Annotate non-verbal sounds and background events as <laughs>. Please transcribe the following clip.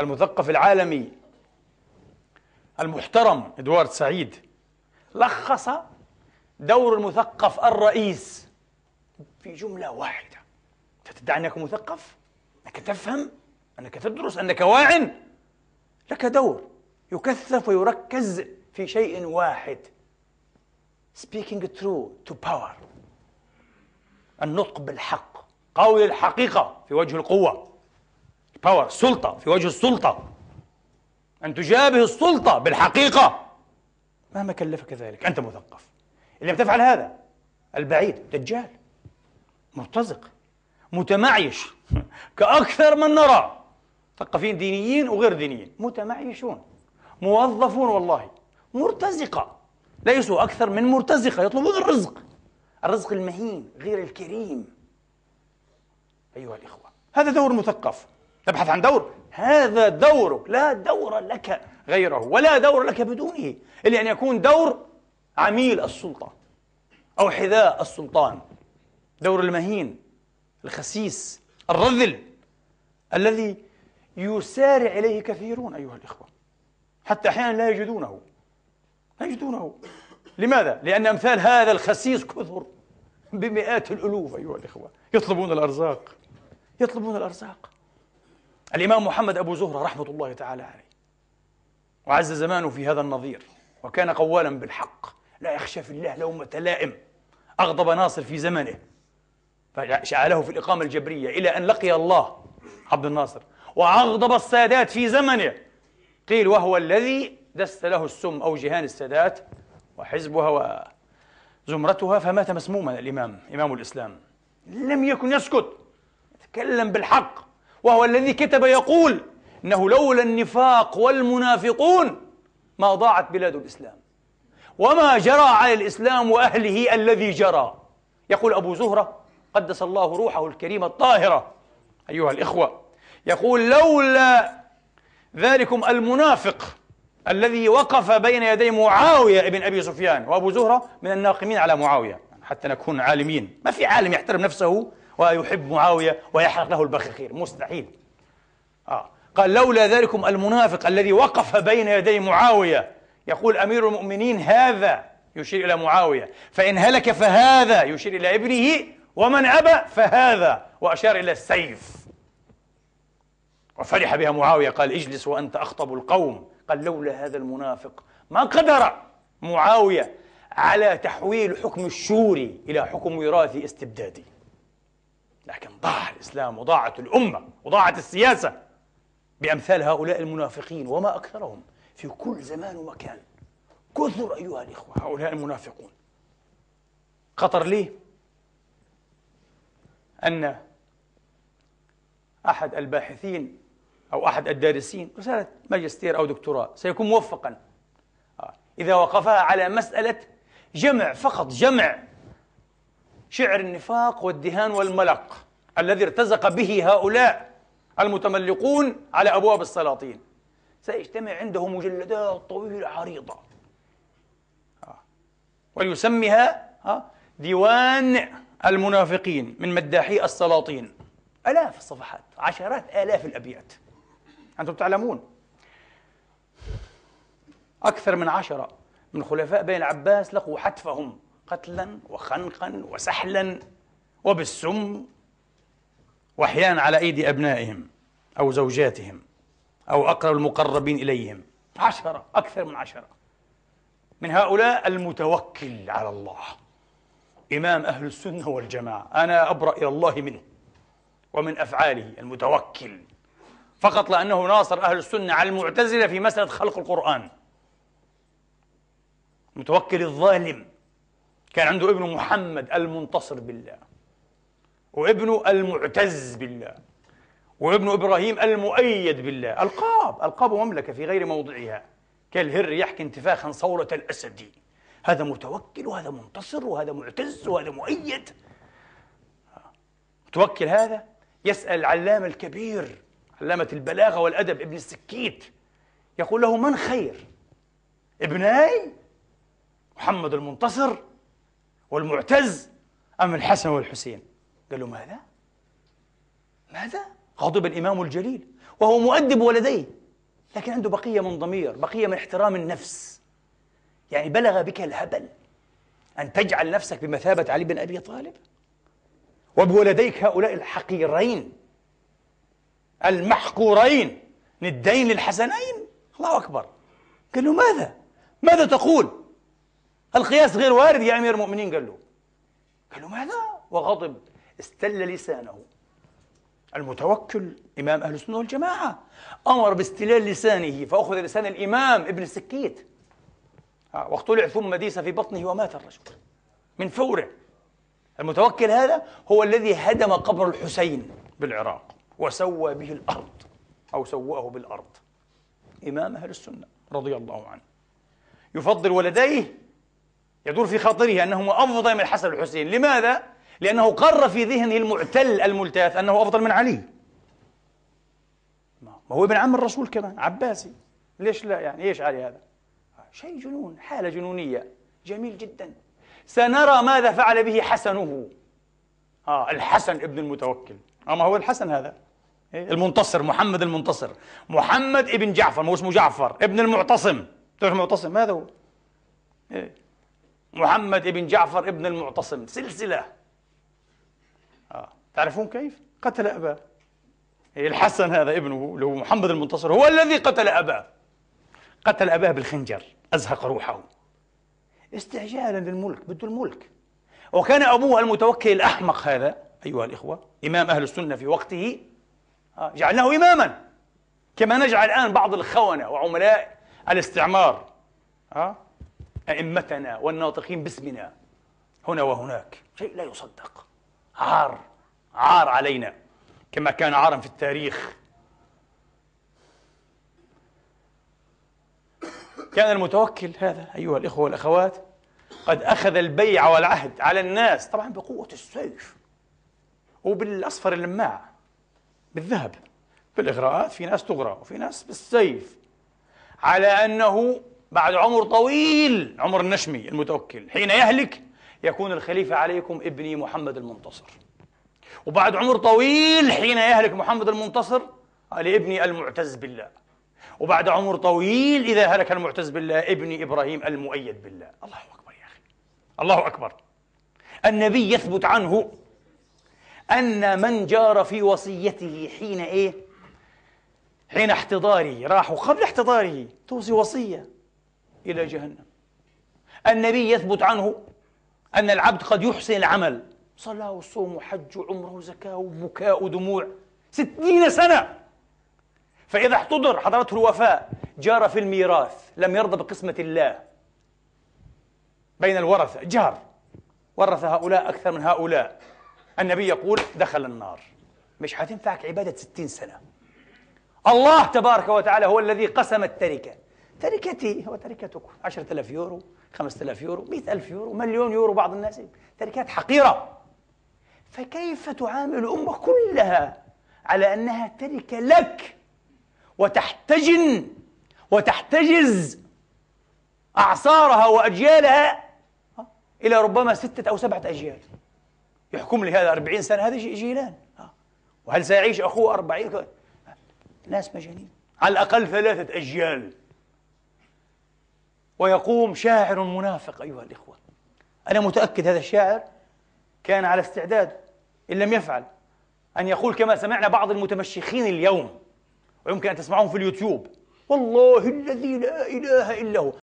المثقف العالمي المحترم ادوارد سعيد لخص دور المثقف الرئيس في جملة واحدة تدعي أنك مثقف أنك تفهم أنك تدرس أنك واع لك دور يكثف ويركز في شيء واحد speaking true to power النطق بالحق قول الحقيقة في وجه القوة باور سلطة في وجه السلطة أن تجابه السلطة بالحقيقة مهما كلفك ذلك أنت مثقف اللي بتفعل هذا البعيد دجال مرتزق متمعيش <laughs> كأكثر من نرى مثقفين دينيين وغير دينيين متمعيشون موظفون والله مرتزقة ليسوا أكثر من مرتزقة يطلبون الرزق الرزق المهين غير الكريم أيها الإخوة هذا دور المثقف تبحث عن دور هذا دورك لا دور لك غيره ولا دور لك بدونه إلا أن يكون دور عميل السلطة أو حذاء السلطان دور المهين الخسيس الرذل الذي يسارع إليه كثيرون أيها الإخوة حتى أحيانا لا يجدونه لا يجدونه لماذا؟ لأن أمثال هذا الخسيس كثر بمئات الألوف أيها الإخوة يطلبون الأرزاق يطلبون الأرزاق الإمام محمد أبو زهرة رحمة الله تعالى عليه وعز زمانه في هذا النظير وكان قوالا بالحق لا يخشى في الله لومة لائم أغضب ناصر في زمنه فجعله في الإقامة الجبرية إلى أن لقي الله عبد الناصر وأغضب السادات في زمنه قيل وهو الذي دس له السم أو جهان السادات وحزبها وزمرتها فمات مسموما الإمام إمام الإسلام لم يكن يسكت تكلم بالحق وهو الذي كتب يقول انه لولا النفاق والمنافقون ما ضاعت بلاد الاسلام وما جرى على الاسلام واهله الذي جرى يقول ابو زهره قدس الله روحه الكريمه الطاهره ايها الاخوه يقول لولا ذلكم المنافق الذي وقف بين يدي معاويه ابن ابي سفيان وابو زهره من الناقمين على معاويه حتى نكون عالمين ما في عالم يحترم نفسه ويحب معاوية ويحرق له البخاخير مستحيل آه. قال لولا ذلكم المنافق الذي وقف بين يدي معاوية يقول أمير المؤمنين هذا يشير إلى معاوية فإن هلك فهذا يشير إلى ابنه ومن أبى فهذا وأشار إلى السيف وفرح بها معاوية قال اجلس وأنت أخطب القوم قال لولا هذا المنافق ما قدر معاوية على تحويل حكم الشوري إلى حكم وراثي استبدادي لكن ضاع الإسلام وضاعت الأمة وضاعت السياسة بأمثال هؤلاء المنافقين وما أكثرهم في كل زمان ومكان كثر أيها الإخوة هؤلاء المنافقون خطر لي أن أحد الباحثين أو أحد الدارسين رسالة ماجستير أو دكتوراه سيكون موفقا آه، إذا وقفها على مسألة جمع فقط جمع شعر النفاق والدهان والملق الذي ارتزق به هؤلاء المتملقون على أبواب السلاطين سيجتمع عنده مجلدات طويلة عريضة آه. وليسميها آه، ديوان المنافقين من مداحي السلاطين آلاف الصفحات عشرات آلاف الأبيات أنتم تعلمون أكثر من عشرة من خلفاء بني العباس لقوا حتفهم قتلا وخنقا وسحلا وبالسم واحيانا على ايدي ابنائهم او زوجاتهم او اقرب المقربين اليهم عشره اكثر من عشره من هؤلاء المتوكل على الله إمام أهل السنة والجماعة أنا أبرأ إلى الله منه ومن أفعاله المتوكل فقط لأنه ناصر أهل السنة على المعتزلة في مسألة خلق القرآن المتوكل الظالم كان عنده ابنه محمد المنتصر بالله وابنه المعتز بالله وابنه إبراهيم المؤيد بالله ألقاب ألقاب مملكة في غير موضعها كالهر يحكي انتفاخا صوره الأسد هذا متوكل وهذا منتصر وهذا معتز وهذا مؤيد متوكل هذا يسأل العلامة الكبير علامة البلاغة والأدب ابن السكيت يقول له من خير ابناي محمد المنتصر والمعتز أم الحسن والحسين قال له ماذا؟ ماذا؟ غضب الإمام الجليل وهو مؤدب ولديه لكن عنده بقية من ضمير بقية من احترام النفس يعني بلغ بك الهبل أن تجعل نفسك بمثابة علي بن أبي طالب وبولديك هؤلاء الحقيرين المحقورين ندين للحسنين الله أكبر قال له ماذا؟ ماذا تقول؟ القياس غير وارد يا أمير المؤمنين قال له قال له ماذا وغضب استل لسانه المتوكل إمام أهل السنة والجماعة أمر باستلال لسانه فأخذ لسان الإمام ابن السكيت آه، واقتلع ثم ديس في بطنه ومات الرجل من فوره المتوكل هذا هو الذي هدم قبر الحسين بالعراق وسوى به الأرض أو سواه بالأرض إمام أهل السنة رضي الله عنه يفضل ولديه يدور في خاطره أنه أفضل من الحسن والحسين لماذا؟ لأنه قر في ذهنه المعتل الملتاث أنه أفضل من علي ما هو ابن عم الرسول كمان عباسي ليش لا يعني ايش علي هذا شيء جنون حالة جنونية جميل جدا سنرى ماذا فعل به حسنه آه الحسن ابن المتوكل آه ما هو الحسن هذا إيه، المنتصر محمد المنتصر محمد ابن جعفر ما هو اسمه جعفر ابن المعتصم تعرف المعتصم هذا هو إيه؟ محمد ابن جعفر ابن المعتصم سلسلة آه. تعرفون كيف؟ قتل أباه إيه الحسن هذا ابنه اللي هو محمد المنتصر هو الذي قتل أباه قتل أباه بالخنجر أزهق روحه استعجالا للملك بده الملك وكان أبوه المتوكل الأحمق هذا أيها الإخوة إمام أهل السنة في وقته آه، جعلناه إماما كما نجعل الآن بعض الخونة وعملاء الاستعمار آه. أئمتنا والناطقين باسمنا هنا وهناك شيء لا يصدق عار عار علينا كما كان عارا في التاريخ كان المتوكل هذا أيها الإخوة والأخوات قد أخذ البيع والعهد على الناس طبعا بقوة السيف وبالأصفر اللماع بالذهب بالإغراءات في ناس تغرى وفي ناس بالسيف على أنه بعد عمر طويل عمر النشمي المتوكل حين يهلك يكون الخليفة عليكم ابني محمد المنتصر وبعد عمر طويل حين يهلك محمد المنتصر لابني المعتز بالله وبعد عمر طويل إذا هلك المعتز بالله ابني إبراهيم المؤيد بالله الله أكبر يا أخي الله أكبر النبي يثبت عنه أن من جار في وصيته حين إيه؟ حين احتضاره راحوا قبل احتضاره توصي وصية إلى جهنم النبي يثبت عنه أن العبد قد يحسن العمل صلاة وصوم وحج وعمره وزكاة وبكاء ودموع ستين سنة فإذا احتضر حضرته الوفاة جار في الميراث لم يرضى بقسمة الله بين الورثة جار ورث هؤلاء أكثر من هؤلاء النبي يقول دخل النار مش حتنفعك عبادة ستين سنة الله تبارك وتعالى هو الذي قسم التركة تركتي هو تركتك 10000 يورو 5000 يورو 100000 يورو مليون يورو بعض الناس تركات حقيرة فكيف تعامل الأمة كلها على أنها تركة لك وتحتجن وتحتجز أعصارها وأجيالها إلى ربما ستة أو سبعة أجيال يحكم لي هذا أربعين سنة هذا جيلان وهل سيعيش أخوه أربعين ناس مجانين على الأقل ثلاثة أجيال ويقوم شاعر منافق أيها الإخوة أنا متأكد هذا الشاعر كان على استعداد إن لم يفعل أن يقول كما سمعنا بعض المتمشخين اليوم ويمكن أن تسمعهم في اليوتيوب والله الذي لا إله إلا هو